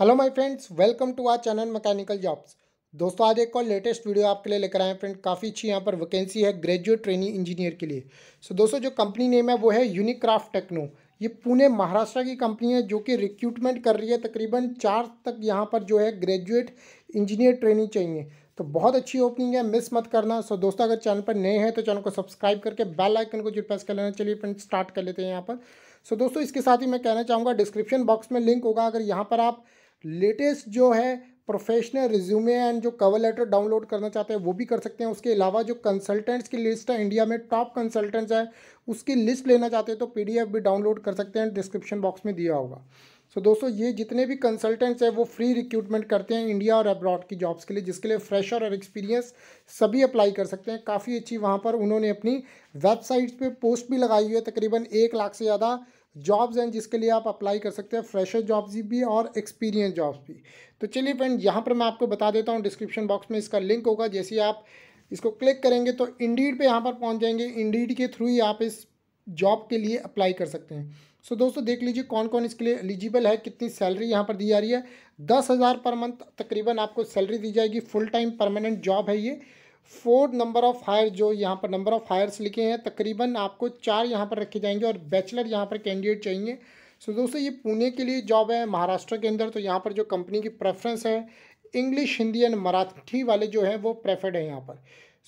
hello my friends welcome to our channel mechanical jobs दोस्तों आज एक और लेटेस्ट वीडियो आपके लिए लेकर आए हैं फ्रेंड काफ़ी अच्छी यहाँ पर वैकेंसी है ग्रेजुएट ट्रेनिंग इंजीनियर के लिए सो so, दोस्तों जो कंपनी नेम है वो है यूनिक्राफ्ट टेक्नो ये पुणे महाराष्ट्र की कंपनी है जो कि रिक्रूटमेंट कर रही है तकरीबन चार तक यहाँ पर जो है ग्रेजुएट इंजीनियर ट्रेनिंग चाहिए तो बहुत अच्छी ओपनिंग है मिस मत करना सो so, दोस्तों अगर चैनल पर नए हैं तो चैनल को सब्सक्राइब करके बेल आइकन को जो प्रेस कर लेना चलिए फ्रेंड स्टार्ट कर लेते हैं यहाँ पर सो so, दोस्तों इसके साथ ही मैं कहना चाहूँगा डिस्क्रिप्शन बॉक्स में लिंक होगा अगर यहाँ पर आप लेटेस्ट जो है प्रोफेशनल रिज्यूमे एंड जो कवर लेटर डाउनलोड करना चाहते हैं वो भी कर सकते हैं उसके अलावा जो कंसल्टेंट्स की लिस्ट है इंडिया में टॉप कंसल्टेंट्स है उसकी लिस्ट लेना चाहते हैं तो पीडीएफ भी डाउनलोड कर सकते हैं डिस्क्रिप्शन बॉक्स में दिया होगा सो so, दोस्तों ये जितने भी कंसल्टेंट्स हैं वो फ्री रिक्रूटमेंट करते हैं इंडिया और अब्रॉड की जॉब्स के लिए जिसके लिए फ्रेशर और एक्सपीरियंस सभी अप्लाई कर सकते हैं काफ़ी अच्छी वहाँ पर उन्होंने अपनी वेबसाइट पर पोस्ट भी लगाई हुई है तकरीबन एक लाख से ज़्यादा जॉब्स हैं जिसके लिए आप अप्लाई कर सकते हैं फ्रेशर जॉब्स भी और एक्सपीरियंस जॉब्स भी तो चलिए फ्रेंड यहाँ पर मैं आपको बता देता हूँ डिस्क्रिप्शन बॉक्स में इसका लिंक होगा जैसे आप इसको क्लिक करेंगे तो इंडीड पे यहाँ पर पहुँच जाएंगे इंडीड के थ्रू ही आप इस जॉब के लिए अप्लाई कर सकते हैं सो so, दोस्तों देख लीजिए कौन कौन इसके लिए एलिजिबल है कितनी सैलरी यहाँ पर दी जा रही है दस हज़ार पर मंथ तकरीबन आपको सैलरी दी जाएगी फुल टाइम परमानेंट जॉब है ये फोर नंबर ऑफ हायर जो यहाँ पर नंबर ऑफ हायर्स लिखे हैं तकरीबन आपको चार यहाँ पर रखे जाएंगे और बैचलर यहाँ पर कैंडिडेट चाहिए सो दोस्तों ये पुणे के लिए जॉब है महाराष्ट्र के अंदर तो यहाँ पर जो कंपनी की प्रेफरेंस है इंग्लिश हिंदी एंड मराठी वाले जो हैं वो प्रेफर्ड है यहाँ पर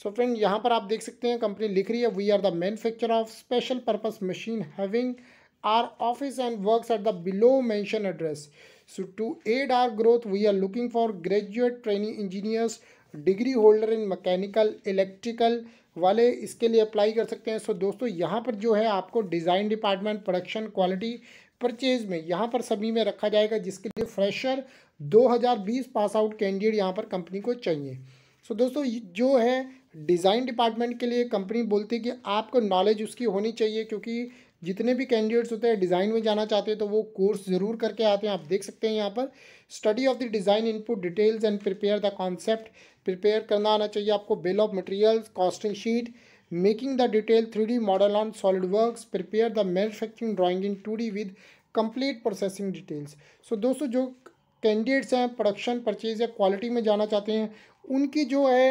सो so, फ्रेंड यहाँ पर आप देख सकते हैं कंपनी लिख रही है we are the manufacture of special purpose machine having our office and work at the below mention address so to add our growth we are looking for graduate training engineers degree holder in mechanical electrical वाले इसके लिए apply कर सकते हैं सो दोस्तों यहाँ पर जो है आपको design department production quality purchase में यहाँ पर सभी में रखा जाएगा जिसके लिए फ्रेशर 2020 पास आउट कैंडिडेट यहाँ पर कंपनी को चाहिए सो दोस्तों जो है डिज़ाइन डिपार्टमेंट के लिए कंपनी बोलती है कि आपको नॉलेज उसकी होनी चाहिए क्योंकि जितने भी कैंडिडेट्स होते हैं डिज़ाइन में जाना चाहते हैं तो वो कोर्स ज़रूर करके आते हैं आप देख सकते हैं यहाँ पर study of the design input details and prepare the concept prepare करना आना चाहिए आपको bill of materials costing sheet making the detail three D model on solid work prepare the manufacturing drawing in two D with complete processing details so दोस्तों जो candidates हैं production purchase या quality में जाना चाहते हैं उनकी जो है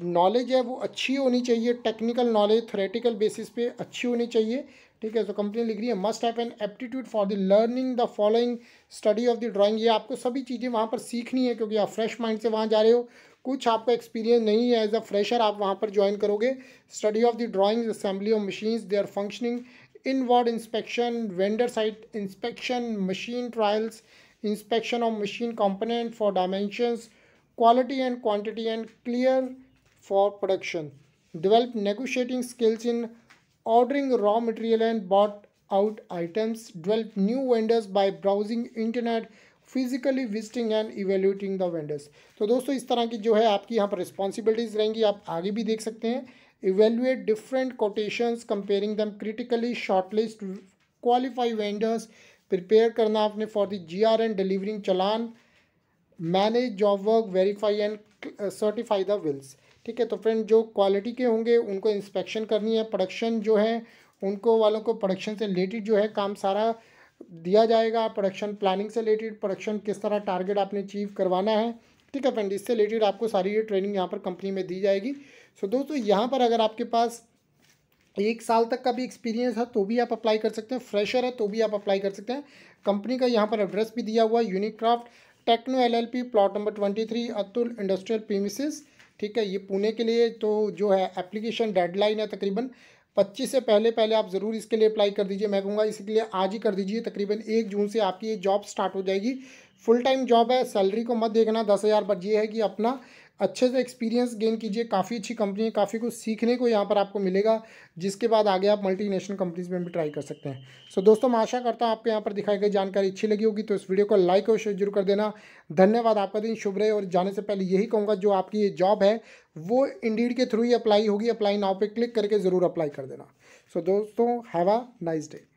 नॉलेज है वो अच्छी होनी चाहिए टेक्निकल नॉलेज थ्रेटिकल बेसिस पे अच्छी होनी चाहिए ठीक है तो कंपनी लिख रही है must have an aptitude for the learning the following study of the drawing ये आपको सभी चीज़ें वहाँ पर सीखनी है क्योंकि आप फ्रेश माइंड से वहाँ जा रहे हो कुछ आपका एक्सपीरियंस नहीं है एज अ फ्रेशर आप वहाँ पर ज्वाइन करोगे study of the drawing assembly of machines they are functioning inward inspection vendor site inspection machine trials inspection of machine component for dimensions quality and quantity and clear for production, develop negotiating skills in ordering raw material and bought out items, develop new vendors by browsing internet physically visiting and evaluating the vendors तो दोस्तों इस तरह की जो है आपकी यहाँ पर रिस्पॉन्सिबिलिटीज़ रहेंगी आप आगे भी देख सकते हैं evaluate different quotations comparing them critically shortlist qualify vendors prepare करना आपने for the G R and delivering challan manage job work verify and certify the bills ठीक है तो फ्रेंड जो क्वालिटी के होंगे उनको इंस्पेक्शन करनी है प्रोडक्शन जो है उनको वालों को प्रोडक्शन से रिलेटेड जो है काम सारा दिया जाएगा प्रोडक्शन प्लानिंग से रिलेटेड प्रोडक्शन किस तरह टारगेट आपने अचीव करवाना है ठीक है फ्रेंड इससे रिलेटेड आपको सारी ये ट्रेनिंग यहाँ पर कंपनी में दी जाएगी सो दोस्तों यहाँ पर अगर आपके पास एक साल तक का भी एक्सपीरियंस है तो भी आप अप्लाई कर सकते हैं फ्रेशर है तो भी आप अप्लाई कर सकते हैं कंपनी का यहाँ पर एड्रेस भी दिया हुआ है Unicraft Techno L plot number twenty three Atul industrial premises ठीक है ये पुणे के लिए तो जो है एप्लीकेशन डेडलाइन है तकरीबन पच्चीस से पहले पहले आप ज़रूर इसके लिए अप्लाई कर दीजिए मैं कहूँगा इसके लिए आज ही कर दीजिए तकरीबन एक जून से आपकी ये जॉब स्टार्ट हो जाएगी फुल टाइम जॉब है सैलरी को मत देखना दस हज़ार पर ये है कि अपना अच्छे से एक्सपीरियंस गेन कीजिए काफ़ी अच्छी कंपनी है काफ़ी कुछ सीखने को यहाँ पर आपको मिलेगा जिसके बाद आगे आप मल्टीनेशनल कंपनीज में भी ट्राई कर सकते हैं सो so, दोस्तों मैं आशा करता हूँ आपको यहाँ पर दिखाई गई जानकारी अच्छी लगी होगी तो इस वीडियो को लाइक और शेयर जरूर कर देना धन्यवाद आपका दिन शुभ रहे और जाने से पहले यही कहूँगा जो आपकी ये जॉब है वो इंडीड के थ्रू ही अप्लाई होगी अप्लाई नाव पर क्लिक करके ज़रूर अप्लाई कर देना सो so, दोस्तों हैव अ नाइस डे